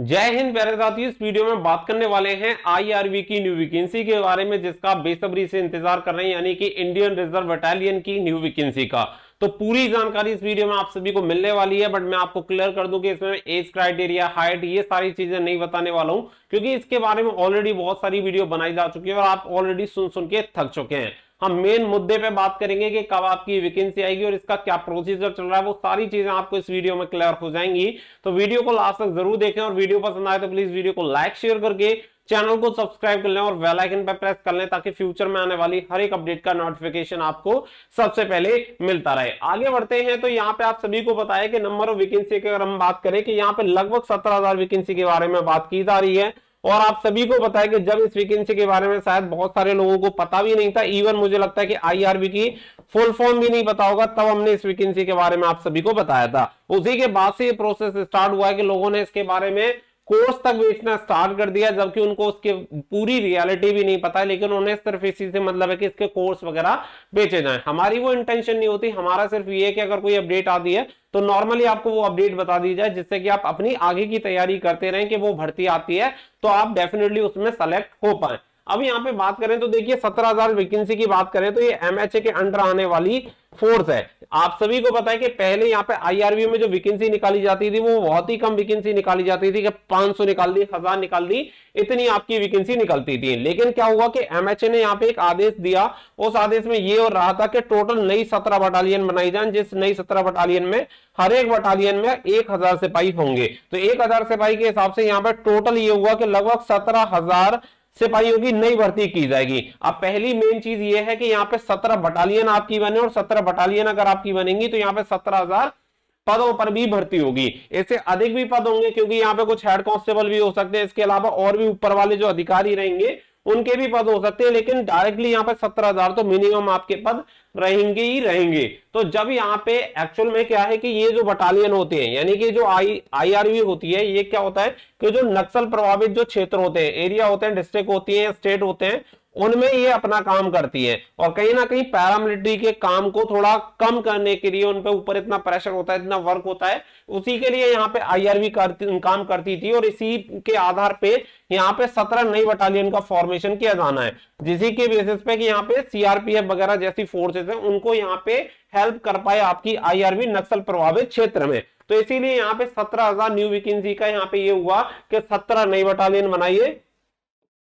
जय हिंद प्यारे साथियों इस वीडियो में बात करने वाले हैं आईआरबी की न्यू वैकेंसी के बारे में जिसका बेसब्री से इंतजार कर रहे हैं यानी कि इंडियन रिजर्व बटालियन की न्यू वैकेंसी का तो पूरी जानकारी इस वीडियो में आप सभी को मिलने वाली है बट मैं आपको क्लियर कर दूं कि इसमें एज क्राइटेरिया हाइट ये सारी चीजें नहीं बताने वाला हूं क्योंकि इसके बारे में ऑलरेडी बहुत सारी वीडियो बनाई जा चुकी है और आप ऑलरेडी सुन सुन के थक चुके हैं हम मेन मुद्दे पे बात करेंगे कि कब आपकी वैकेंसी आएगी और इसका क्या प्रोसीजर चल रहा है वो सारी चीजें आपको इस वीडियो में क्लियर हो जाएंगी तो वीडियो को लास्ट तक जरूर देखें और वीडियो पसंद आए तो प्लीज वीडियो को लाइक शेयर करके चैनल को सब्सक्राइब कर लें और वेलाइकन आइकन पर प्रेस कर लें ताकि फ्यूचर में आने वाली हर एक अपडेट का नोटिफिकेशन आपको सबसे पहले मिलता रहे आगे बढ़ते हैं तो यहाँ पे आप सभी को बताया कि नंबर ऑफ वैकेंसी की अगर हम बात करें कि यहाँ पे लगभग सत्रह हजार वैकेंसी के बारे में बात की जा रही है और आप सभी को बताया कि जब इस वैकेंसी के बारे में शायद बहुत सारे लोगों को पता भी नहीं था इवन मुझे लगता है कि आईआरबी की फुल फॉर्म भी नहीं पता होगा तब हमने इस वैकेंसी के बारे में आप सभी को बताया था उसी के बाद से ये प्रोसेस स्टार्ट हुआ है कि लोगों ने इसके बारे में कोर्स तक बेचना स्टार्ट कर दिया जबकि उनको उसकी पूरी रियलिटी भी नहीं पता लेकिन उन्हें सिर्फ इसी से मतलब है कि इसके कोर्स वगैरह बेचे जाए हमारी वो इंटेंशन नहीं होती हमारा सिर्फ ये कि अगर कोई अपडेट आती है तो नॉर्मली आपको वो अपडेट बता दी जाए जिससे कि आप अपनी आगे की तैयारी करते रहें कि वो भर्ती आती है तो आप डेफिनेटली उसमें सेलेक्ट हो पाए अब यहाँ पे बात करें तो देखिए सत्रह हजार वैकेंसी की बात करें तो ये एमएचए के अंडर आने वाली फोर्स है आप सभी को पता है कि पहले यहाँ पे आईआरबी में जो वैकेंसी निकाली जाती थी वो बहुत ही कम वैकेंसी निकाली जाती थी कि 500 निकाल दी हजार निकाल दी इतनी आपकी वैकेंसी निकलती थी लेकिन क्या हुआ कि एमएचए ने यहाँ पे एक आदेश दिया उस आदेश में ये और रहा था कि टोटल नई सत्रह बटालियन बनाई जाए जिस नई सत्रह बटालियन में हर एक बटालियन में एक हजार सिपाही होंगे तो एक हजार सिपाही के हिसाब से यहाँ पे टोटल ये हुआ कि लगभग सत्रह हजार सिपाहियों की नई भर्ती की जाएगी अब पहली मेन चीज ये है कि यहाँ पे सत्रह बटालियन आपकी बने और सत्रह बटालियन अगर आपकी बनेंगी तो यहाँ पे सत्रह हजार पदों पर भी भर्ती होगी इससे अधिक भी पद होंगे क्योंकि यहाँ पे कुछ हेड कांस्टेबल भी हो सकते हैं इसके अलावा और भी ऊपर वाले जो अधिकारी रहेंगे उनके भी पद हो सकते हैं लेकिन डायरेक्टली यहाँ पर सत्रह हजार तो मिनिमम आपके पद रहेंगे ही रहेंगे तो जब यहाँ पे एक्चुअल में क्या है कि ये जो बटालियन होते हैं यानी कि जो आई आईआरवी होती है ये क्या होता है कि जो नक्सल प्रभावित जो क्षेत्र होते हैं एरिया होते हैं डिस्ट्रिक्ट होती है स्टेट होते हैं उनमें ये अपना काम करती है और कहीं ना कहीं पैरामिलिट्री के काम को थोड़ा कम करने के लिए उनपे ऊपर इतना प्रेशर होता है इतना वर्क होता है उसी के लिए यहाँ पे आईआरबी करती काम करती थी और इसी के आधार पे यहाँ पे सत्रह नई बटालियन का फॉर्मेशन किया जाना है जिसी के बेसिस पे कि यहाँ पे सीआरपीएफ वगैरह जैसी फोर्सेस है उनको यहाँ पे हेल्प कर पाए आपकी आईआरबी नक्सल प्रभावित क्षेत्र में तो इसीलिए यहाँ पे सत्रह हजार न्यू वैकेंसी का यहाँ पे ये यह हुआ कि सत्रह नई बटालियन बनाइए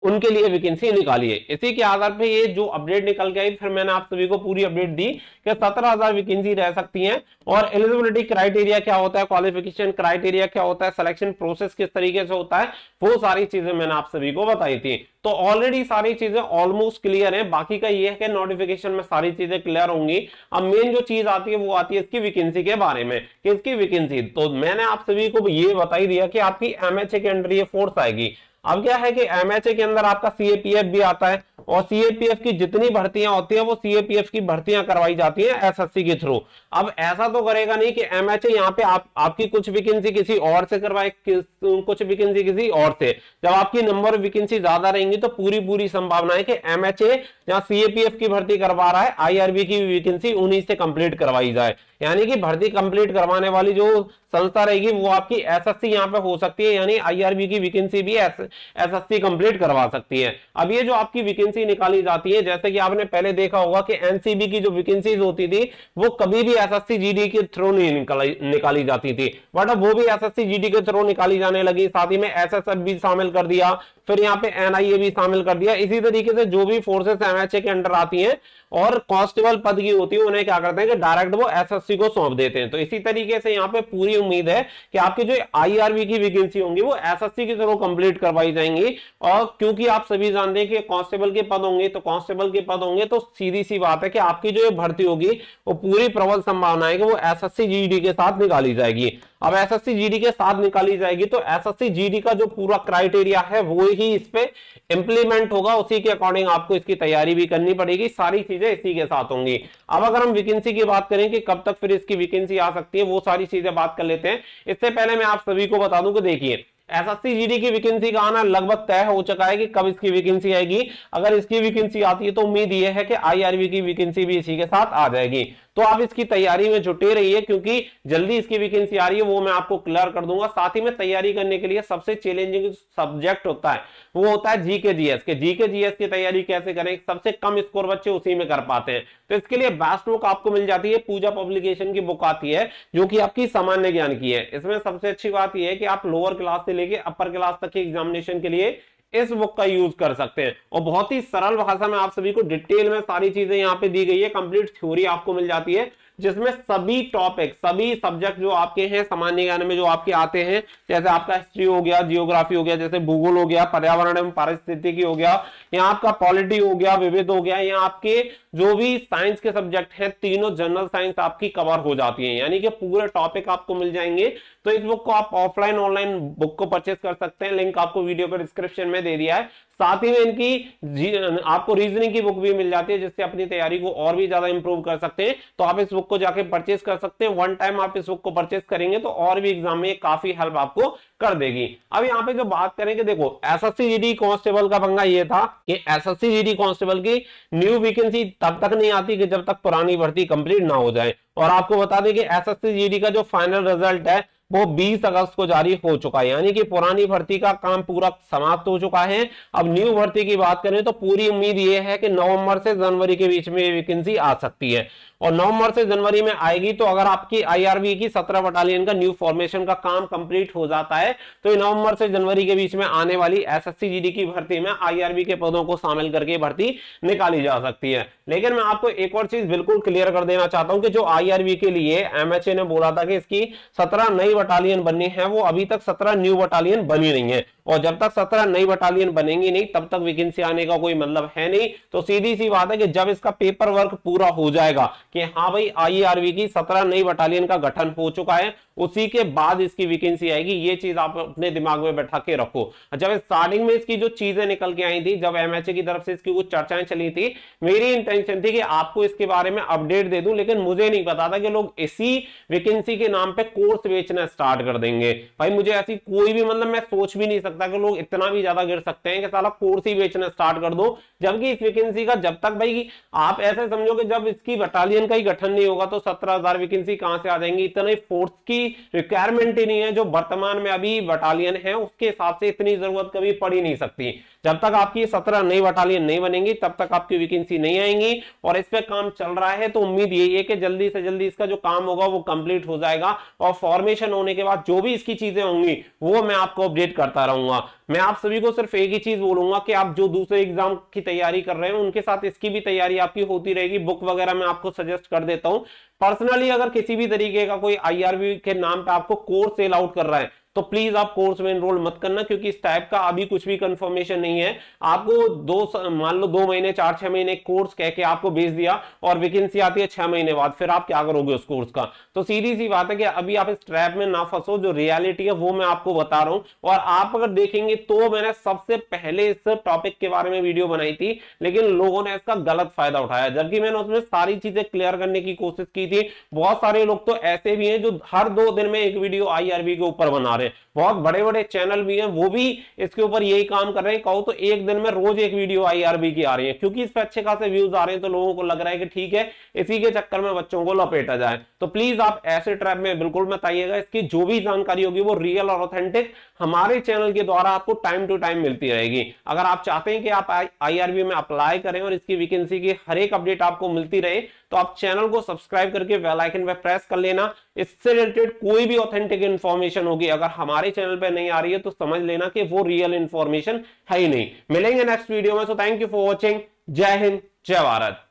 उनके लिए वैकेंसी निकाली है इसी के आधार पे ये जो अपडेट निकल गया फिर मैंने आप सभी को पूरी अपडेट दी कि सत्रह हजार वैकेंसी रह सकती हैं और एलिजिबिलिटी क्राइटेरिया क्या होता है क्वालिफिकेशन क्राइटेरिया क्या होता है सिलेक्शन प्रोसेस किस तरीके से होता है वो सारी चीजें मैंने आप सभी को बताई थी तो ऑलरेडी सारी चीजें ऑलमोस्ट क्लियर है बाकी का ये है कि नोटिफिकेशन में सारी चीजें क्लियर होंगी अब मेन जो चीज आती है वो आती है इसकी वैकेंसी के बारे में किसकी वैकेंसी तो मैंने आप सभी को ये बताई दिया कि आपकी एमएचए के अंडर ये फोर्स आएगी अब क्या है कि एमएचए के अंदर आपका सीएपीएफ भी आता है और सीएपीएफ की जितनी भर्तियां होती हैं वो सीएपीएफ की भर्तियां करवाई जाती हैं एसएससी के थ्रू अब ऐसा तो करेगा नहीं कि एमएचए यहाँ पे आप आपकी कुछ वैकेंसी किसी और से करवाए कुछ वैकेंसी किसी और से जब आपकी नंबर वैकेंसी ज्यादा रहेंगी तो पूरी पूरी संभावना है कि एमएचए जहाँ सीएपीएफ की भर्ती करवा रहा है आईआरबी की वैकेंसी उन्हीं से कंप्लीट करवाई जाए यानी कि भर्ती कंप्लीट करवाने वाली जो संस्था रहेगी वो आपकी एसएससी यहाँ पे हो सकती है यानी आईआरबी की वैकेंसी भी एसएससी कंप्लीट करवा सकती है अब ये जो आपकी वैकेंसी निकाली जाती है जैसे कि आपने पहले देखा होगा कि एनसीबी की जो वैकेंसीज होती थी वो कभी भी एसएससी जीडी के थ्रू नहीं निकाली निकाली जाती थी बट अब वो भी जी डी के थ्रू निकाली जाने लगी साथ ही में एफ भी शामिल कर दिया फिर यहाँ पे एनआईए भी शामिल कर दिया इसी तरीके से जो भी फोर्सेस एमएचए के अंडर आती है और कॉन्स्टेबल पद की होती है उन्हें क्या करते हैं कि डायरेक्ट वो एस एसएससी को सौंप देते हैं तो इसी तरीके से यहाँ पे पूरी उम्मीद है कि आपके जो आईआरबी की वैकेंसी होंगी वो एसएससी की थ्रू कंप्लीट करवाई जाएंगी और क्योंकि आप सभी जानते हैं कि कांस्टेबल के पद होंगे तो कांस्टेबल के पद होंगे तो सीधी सी बात है कि आपकी जो भर्ती होगी वो पूरी प्रबल संभावना है कि वो एस एस के साथ निकाली जाएगी अब एस एस के साथ निकाली जाएगी तो एस एस का जो पूरा क्राइटेरिया है वो ही इस पे इंप्लीमेंट होगा उसी के अकॉर्डिंग आपको इसकी तैयारी भी करनी पड़ेगी सारी चीजें इसी के साथ होंगी अब अगर हम वैकेंसी की बात करें कि कब तक तक फिर इसकी वैकेंसी आ सकती है वो सारी चीजें बात कर लेते हैं इससे पहले मैं आप सभी को बता दूं कि देखिए एसएससी जीडी की वैकेंसी का आना लगभग तय हो चुका है कि कब इसकी वैकेंसी आएगी अगर इसकी वैकेंसी आती है तो उम्मीद यह है कि आईआरबी की वैकेंसी भी इसी के साथ आ जाएगी तो आप इसकी तैयारी में जुटे रहिए क्योंकि जल्दी इसकी वैकेंसी आ रही है वो मैं आपको क्लियर कर दूंगा साथ ही में तैयारी करने के लिए सबसे चैलेंजिंग सब्जेक्ट होता है वो होता है जीके जीएस के जीके जीएस की तैयारी कैसे करें सबसे कम स्कोर बच्चे उसी में कर पाते हैं तो इसके लिए बेस्ट बुक आपको मिल जाती है पूजा पब्लिकेशन की बुक आती है जो कि आपकी सामान्य ज्ञान की है इसमें सबसे अच्छी बात यह है कि आप लोअर क्लास से लेकर अपर क्लास तक के एग्जामिनेशन के लिए इस बुक का यूज कर सकते हैं और बहुत ही सरल भाषा में आप सभी को डिटेल में सारी चीजें यहाँ पे दी गई है कंप्लीट थ्योरी आपको मिल जाती है जिसमें सभी टॉपिक सभी सब्जेक्ट जो आपके हैं सामान्य ज्ञान में जो आपके आते हैं जैसे आपका हिस्ट्री हो गया जियोग्राफी हो गया जैसे भूगोल हो गया पर्यावरण एवं पारिस्थितिकी हो गया यहाँ आपका पॉलिटी हो गया विविध हो गया या आपके जो भी साइंस के सब्जेक्ट हैं तीनों जनरल साइंस आपकी कवर हो जाती है यानी कि पूरे टॉपिक आपको मिल जाएंगे तो इस बुक को आप ऑफलाइन ऑनलाइन बुक को परचेस कर सकते हैं लिंक आपको वीडियो पर डिस्क्रिप्शन में दे दिया है साथ ही में इनकी आपको रीजनिंग की बुक भी मिल जाती है जिससे अपनी तैयारी को और भी ज्यादा इंप्रूव कर सकते हैं तो आप इस बुक को जाके परचेस कर सकते हैं वन टाइम आप इस बुक को परचेस करेंगे तो और भी एग्जाम में काफी हेल्प आपको कर देगी अब यहाँ पे जो बात करेंगे देखो एस एस कांस्टेबल का पंगा ये था कि एस एस कांस्टेबल की न्यू वैकेंसी तब तक नहीं आती कि जब तक पुरानी भर्ती कंप्लीट ना हो जाए और आपको बता दें कि एस जीडी का जो फाइनल रिजल्ट है वो 20 अगस्त को जारी हो चुका है यानी कि पुरानी भर्ती का काम पूरा समाप्त हो चुका है अब न्यू भर्ती की बात करें तो पूरी उम्मीद ये है कि नवंबर से जनवरी के बीच में वैकेंसी आ सकती है और नवंबर से जनवरी में आएगी तो अगर आपकी आईआरबी की सत्रह बटालियन का न्यू फॉर्मेशन का काम कंप्लीट हो जाता है तो नवंबर से जनवरी के बीच में आने वाली एस एस की भर्ती में आईआरबी के पदों को शामिल करके भर्ती निकाली जा सकती है लेकिन मैं आपको एक और चीज बिल्कुल क्लियर कर देना चाहता हूं कि जो आईआरबी के लिए एमएचए ने बोला था कि इसकी सत्रह नई बटालियन बननी है वो अभी तक सत्रह न्यू बटालियन बनी नहीं है और जब तक सत्रह नई बटालियन बनेंगी नहीं तब तक वैकेंसी आने का कोई मतलब है नहीं तो सीधी सी बात है कि जब इसका पेपर वर्क पूरा हो जाएगा कि हाँ भाई आईआरबी e की सत्रह नई बटालियन का गठन हो चुका है उसी के बाद इसकी वैकेंसी आएगी ये चीज आप अपने दिमाग में बैठा के रखो जब स्टार्टिंग में इसकी जो चीजें निकल के आई थी जब एमएचए की तरफ से इसकी कुछ चर्चाएं चली थी मेरी इंटेंशन थी कि आपको इसके बारे में अपडेट दे दूं लेकिन मुझे नहीं पता था कि लोग इसी वैकेंसी के नाम पे कोर्स बेचना स्टार्ट कर देंगे भाई मुझे ऐसी कोई भी मतलब मैं सोच भी नहीं सकता सकता है कि लोग इतना भी ज्यादा गिर सकते हैं कि साला कोर्स ही बेचना स्टार्ट कर दो जबकि इस वैकेंसी का जब तक भाई आप ऐसे समझो कि जब इसकी बटालियन का ही गठन नहीं होगा तो सत्रह हजार वैकेंसी कहां से आ जाएंगी इतने फोर्स की रिक्वायरमेंट ही नहीं है जो वर्तमान में अभी बटालियन है उसके हिसाब से इतनी जरूरत कभी पड़ ही नहीं सकती जब तक आपकी सत्रह नई बटालियन नहीं बनेंगी तब तक आपकी वैकेंसी नहीं आएंगी और इस पर काम चल रहा है तो उम्मीद यही है कि जल्दी से जल्दी इसका जो काम होगा वो कंप्लीट हो जाएगा और फॉर्मेशन होने के बाद जो भी इसकी चीजें होंगी वो मैं आपको अपडेट करता रहूंगा करूंगा मैं आप सभी को सिर्फ एक ही चीज बोलूंगा कि आप जो दूसरे एग्जाम की तैयारी कर रहे हैं उनके साथ इसकी भी तैयारी आपकी होती रहेगी बुक वगैरह मैं आपको सजेस्ट कर देता हूं पर्सनली अगर किसी भी तरीके का कोई आईआरबी के नाम पे आपको कोर्स सेल आउट कर रहा है तो प्लीज आप कोर्स में एनरोल मत करना क्योंकि इस टाइप का अभी कुछ भी कंफर्मेशन नहीं है आपको दो मान लो दो महीने चार छह महीने कोर्स कह के आपको भेज दिया और वेकेंसी आती है छह महीने बाद फिर आप क्या करोगे उस कोर्स का तो सीधी सी बात है कि अभी आप इस ट्रैप में ना फंसो जो रियलिटी है वो मैं आपको बता रहा हूं और आप अगर देखेंगे तो मैंने सबसे पहले इस टॉपिक के बारे में वीडियो बनाई थी लेकिन लोगों ने इसका गलत फायदा उठाया जबकि मैंने उसमें सारी चीजें क्लियर करने की कोशिश की थी बहुत सारे लोग तो ऐसे भी है जो हर दो दिन में एक वीडियो आई के ऊपर बना रहे हैं बहुत बड़े बड़े चैनल भी हैं वो भी इसके ऊपर यही काम कर रहे हैं कहो तो एक दिन में रोज एक वीडियो आईआरबी की आ रही है क्योंकि इस पर अच्छे खासे व्यूज आ रहे हैं तो लोगों को लग रहा है कि ठीक है इसी के चक्कर में बच्चों को लपेटा जाए तो प्लीज आप ऐसे ट्रैप में बिल्कुल मत आइएगा इसकी जो भी जानकारी होगी वो रियल और ऑथेंटिक हमारे चैनल के द्वारा आपको टाइम टू टाइम मिलती रहेगी अगर आप चाहते हैं कि आप आईआरबी में अप्लाई करें और इसकी वैकेंसी की हर एक अपडेट आपको मिलती रहे तो आप चैनल को सब्सक्राइब करके बेल आइकन पर प्रेस कर लेना इससे रिलेटेड कोई भी ऑथेंटिक इंफॉर्मेशन होगी अगर हमारे चैनल पर नहीं आ रही है तो समझ लेना कि वो रियल इंफॉर्मेशन है ही नहीं मिलेंगे नेक्स्ट वीडियो में so thank you for watching जय हिंद जय भारत